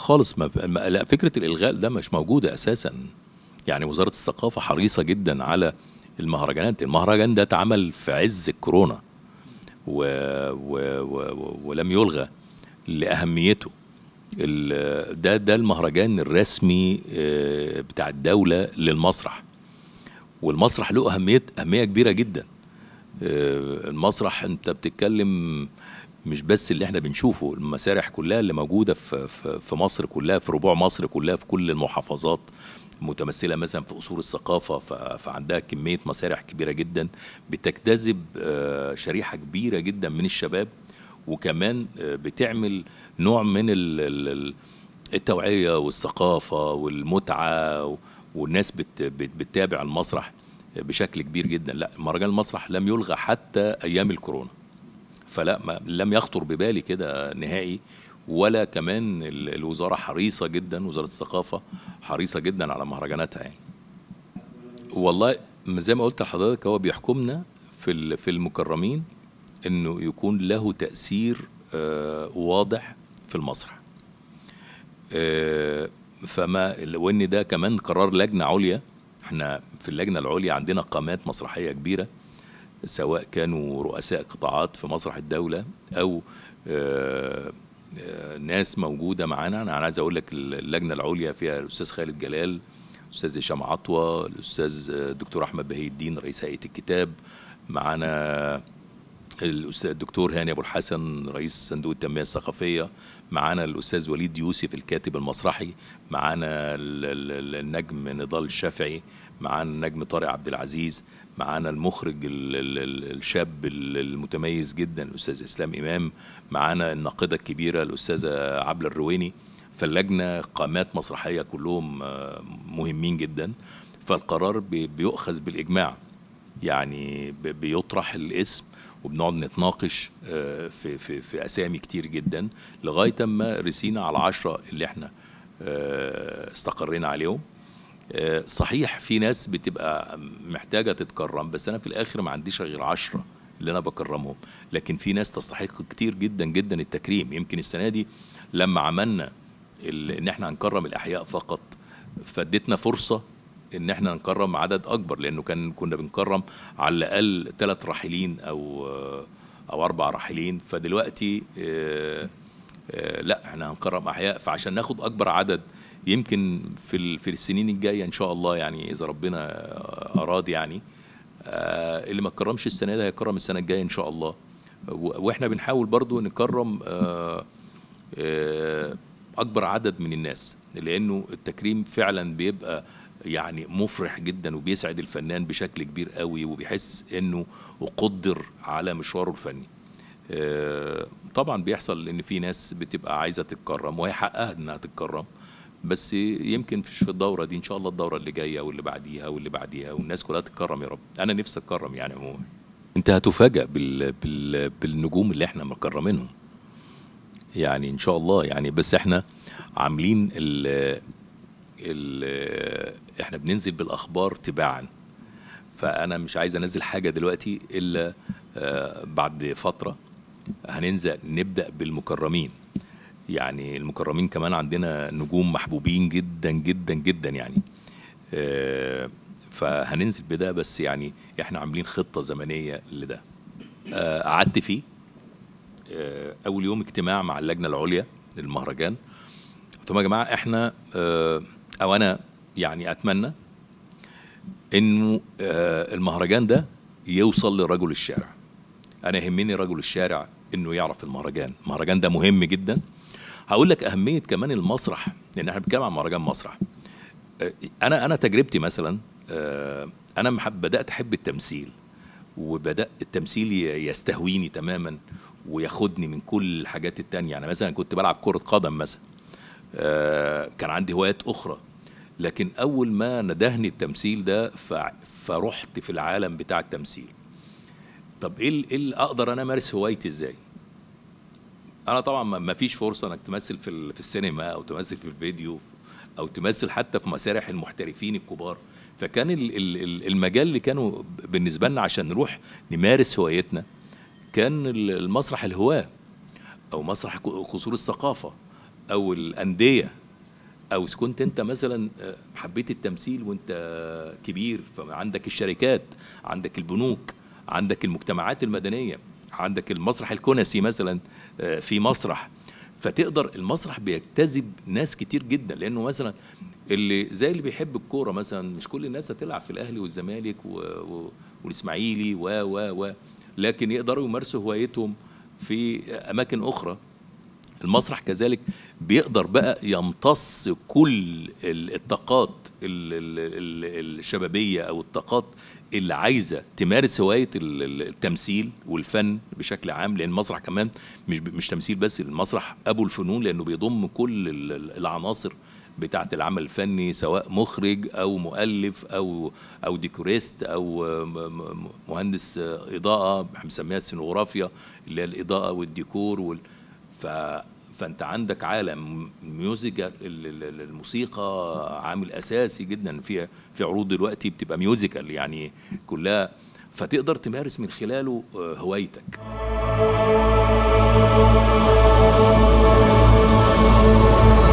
خالص ما لا فكره الالغاء ده مش موجوده اساسا يعني وزاره الثقافه حريصه جدا على المهرجانات المهرجان ده اتعمل في عز الكورونا و... و... و... ولم يلغى لاهميته ده ده المهرجان الرسمي آه، بتاع الدوله للمسرح والمسرح له اهميه اهميه كبيره جدا آه، المسرح انت بتتكلم مش بس اللي احنا بنشوفه المسارح كلها اللي موجوده في في مصر كلها في ربوع مصر كلها في كل المحافظات متمثله مثلا في قصور الثقافه فعندها كميه مسارح كبيره جدا بتجتذب آه، شريحه كبيره جدا من الشباب وكمان آه، بتعمل نوع من التوعيه والثقافه والمتعه والناس بتتابع المسرح بشكل كبير جدا لا مهرجان المسرح لم يلغى حتى ايام الكورونا فلا ما لم يخطر ببالي كده نهائي ولا كمان الوزاره حريصه جدا وزاره الثقافه حريصه جدا على مهرجاناتها يعني والله زي ما قلت لحضرتك هو بيحكمنا في في المكرمين انه يكون له تاثير آه، واضح في المسرح آه، فما وان ده كمان قرار لجنه عليا احنا في اللجنه العليا عندنا قامات مسرحيه كبيره سواء كانوا رؤساء قطاعات في مسرح الدولة أو آه، آه، ناس موجودة معانا أنا عايز أقول لك اللجنة العليا فيها الأستاذ خالد جلال الأستاذ هشام عطوة الأستاذ الدكتور آه، أحمد بهي الدين رئيس هيئة الكتاب معانا الاستاذ الدكتور هاني ابو الحسن رئيس صندوق التنميه الثقافيه معانا الاستاذ وليد يوسف الكاتب المسرحي معانا النجم نضال الشافعي معانا النجم طارق عبد العزيز معانا المخرج الشاب المتميز جدا الاستاذ اسلام امام معانا الناقده الكبيره الاستاذه عبله الرويني فاللجنه قامات مسرحيه كلهم آه، مهمين جدا فالقرار بيؤخذ بالاجماع يعني بيطرح الاسم وبنقعد نتناقش آه، في, في, في اسامي كتير جدا لغايه اما رسينا على العشره اللي احنا آه، استقرينا عليهم آه، صحيح في ناس بتبقى محتاجه تتكرم بس انا في الاخر ما عنديش غير عشره اللي انا بكرمهم لكن في ناس تستحق كتير جدا جدا التكريم يمكن السنه دي لما عملنا ان احنا هنكرم الاحياء فقط فادتنا فرصه ان احنا نكرم عدد اكبر لانه كان كنا بنكرم على الاقل ثلاث راحلين او او اربع راحلين فدلوقتي آه، آه، لا احنا هنكرم احياء فعشان ناخد اكبر عدد يمكن في في السنين الجايه ان شاء الله يعني اذا ربنا اراد يعني آه، اللي ما تكرمش السنه دي هيكرم السنه الجايه ان شاء الله واحنا بنحاول برضو نكرم اكبر عدد من الناس لانه التكريم فعلا بيبقى يعني مفرح جدا وبيسعد الفنان بشكل كبير قوي وبيحس انه قدر على مشواره الفني آه، طبعا بيحصل ان في ناس بتبقى عايزه تتكرم وهي حقها انها تتكرم بس يمكن فيش في الدوره دي ان شاء الله الدوره اللي جايه واللي بعديها واللي بعديها والناس كلها تتكرم يا رب انا نفسي اتكرم يعني عموما انت هتفاجئ بال... بال... بالنجوم اللي احنا مكرمينهم يعني ان شاء الله يعني بس احنا عاملين ال... ال... احنا بننزل بالاخبار تباعا فانا مش عايز انزل حاجه دلوقتي الا آه، بعد فتره هننزل نبدا بالمكرمين يعني المكرمين كمان عندنا نجوم محبوبين جدا جدا جدا يعني آه، فهننزل بده بس يعني احنا عاملين خطه زمنيه لده آه، قعدت فيه اول يوم اجتماع مع اللجنه العليا للمهرجان قلت لهم يا جماعه احنا او انا يعني أتمنى إنه آه، المهرجان ده يوصل لرجل الشارع أنا يهمني رجل الشارع إنه يعرف المهرجان المهرجان ده مهم جدا هقول لك أهمية كمان المسرح لأن إحنا بنتكلم عن مهرجان مسرح آه، أنا أنا تجربتي مثلا آه، أنا بدأت أحب التمثيل وبدأ التمثيل يستهويني تماما وياخدني من كل الحاجات التانية يعني مثلا كنت بلعب كرة قدم مثلا كان عندي هوايات أخرى لكن أول ما ندهني التمثيل ده فرحت في العالم بتاع التمثيل طب إيه إيه أقدر أنا أمارس هوايتي إزاي؟ أنا طبعا ما فيش فرصة إنك تمثل في, في السينما أو تمثل في الفيديو أو تمثل حتى في مسارح المحترفين الكبار فكان المجال اللي كانوا بالنسبة لنا عشان نروح نمارس هوايتنا كان المسرح الهواة أو مسرح قصور الثقافة أو الأندية او اذا كنت انت مثلا آه، حبيت التمثيل وانت كبير فعندك الشركات عندك البنوك عندك المجتمعات المدنيه عندك المسرح الكنسي مثلا آه، في مسرح فتقدر المسرح بيجتذب ناس كتير جدا لانه مثلا اللي زي اللي بيحب الكوره مثلا مش كل الناس هتلعب في الاهلي والزمالك والاسماعيلي و و و لكن يقدروا يمارسوا هوايتهم في اماكن اخرى المسرح كذلك بيقدر بقى يمتص كل الطاقات الشبابيه او الطاقات اللي عايزه تمارس هوايه التمثيل والفن بشكل عام لان المسرح كمان مش مش تمثيل بس المسرح ابو الفنون لانه بيضم كل العناصر بتاعه العمل الفني سواء مخرج او مؤلف او او ديكوريست او مهندس اضاءه بنسميها السينوغرافيا اللي هي الاضاءه والديكور وال ف فانت عندك عالم ميوزك الموسيقى عامل اساسي جدا في في عروض دلوقتي بتبقى ميوزيكال يعني كلها فتقدر تمارس من خلاله آه، هوايتك